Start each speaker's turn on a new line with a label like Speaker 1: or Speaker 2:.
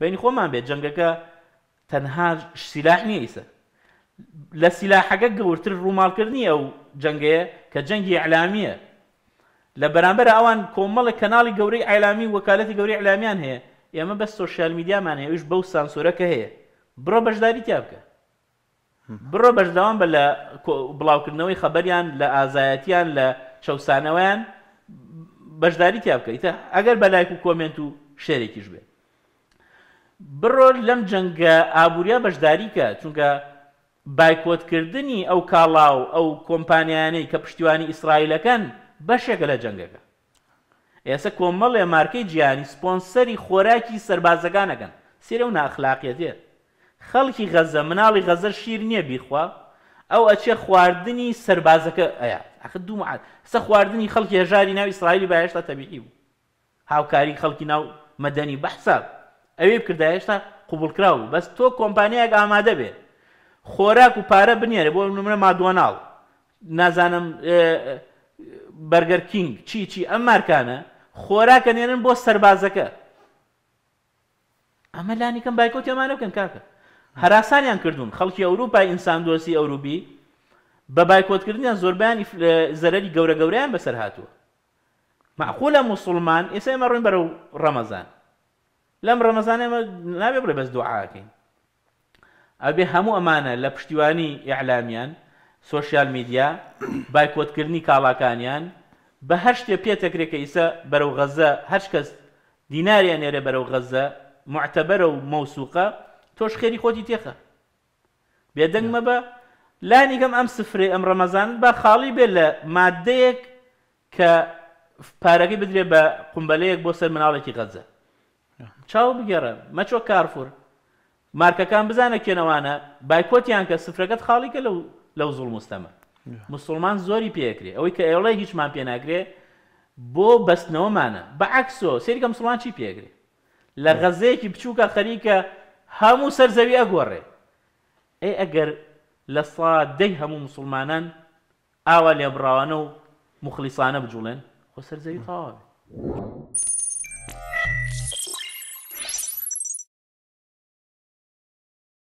Speaker 1: بین خۆمان بێت جەنگەکە تەنها سیلاح نییە ئیسە لە سیلاحەکە گەورتر ڕووماڵکردنیە و جەنگەیە کە جەنگی علامیە لە بەرامبەر ئەوان کۆمەڵە کەناڵی گەورەی ئایلامی وەکالەتی گەوری علامیان هەیە ئێمە بە سوۆشیال میدیامان هەیەویش بەو سانسۆرەکە هەیە بڕۆ بەشداری تیا بکە بڕۆ بەشداوام بە لە بڵاوکردنەوەی خەبەریان لە ئازایەتیان لە چەسانەوەیان بەشداری تیا بکەیتە ئەگەر بە لایک و کۆمنت و شێرێکیش بێت بڕۆ لەم جەنگە ئابوریا بەشداریکە چونکە بایکۆتکردنی ئەو کاڵاو ئەو کۆمپانیانەی کە پشتیوانی ئیسرائیلەکەن بەشێکە لە جەنگەکە ئێستا کۆمەڵێ مارکەی گیانی سپۆنسەری خۆراکی سربازەکانەکەن سێرە و ناخلاقیەتێ خەڵکی غەزە مناڵی غەزە شیر نییە بیخوا ئەو ئەچێ خواردنی سربازەکە ئەیە ئەخ دوومعات سە خواردنی خەڵکی هێژاری ناو ئیسرائیلی بەهێشتا تەبیعی بوو هاوکاری خەڵکی ناو مەدەنی بەحساب ئەوێ بکردە هێشتا قوبولکراوە بەس تۆ کۆمپانیایەک ئامادە بێ خۆراک و پارە بنیێرە بۆ نمرە مادوۆناڵ نازانم بەرگەر کینگ چی چی ئەم مارکانە خۆراکە نێنن بۆ سەربازەکە ئەمە لانیکەم بایکۆ تێمانە بکەن کاکە هەراسانیان کردوون خەڵکی ئەوروپای ئینسان دۆسی ئەوروبی بە بایکۆتکردنیان زۆربیانی زەرری گەورە گەوریان بەسەر هاتووە معخۆ لە مسلمان ئێستا ئێمە ڕوین بەرە و ڕەمەزان لەم ڕەمەزانێمە نابێ بڵێ بەس دوعاکەین ئەبێ هەموو ئەمانە لە پشتیوانی ئیعلامیان سوۆسیال میدیا بایکۆتکردنی کاڵاکانیان بە هەر شتێ پێتەکرێکە ئیسە بەرەو غەزە هەر کەس دیناریان نێرە بەرەو غەزە معتەبەرە و مەوسوقە تۆش خێری خۆتی تێخە بێدەنگمە بە لانیگەم ئەم سفرێ ئەم ڕەمەزان بە خاڵی بێ لە مادەیەک کە پارەکەی بدرێ بە قمبەلەیەک بۆ سەر مناڵێکی غەزە چاو بگەڕە مەچۆ کارفور مارکەکان بزانە کێنەوانە بایکۆتیان کە سفرەکەت خاڵیکە لەو لەو زوڵ مستەمە مسلمان زۆری پێکرێ ئەوەی کە ئێوڵی هیچمان پێناگرێ بۆ بەستنەوەمانە بەعکسۆ سریکە مسلمان چی پێگرێ لە غەزەیەکی بچووکە خەریکە هەموو سەرزەوی ئەگۆڕێ ئێ ئەگەر لە سادەی هەموو مسلمانان ئاوا لێبراوانە و مخلیسانە بجوڵێن خۆ سەرزەوی تاوابێ.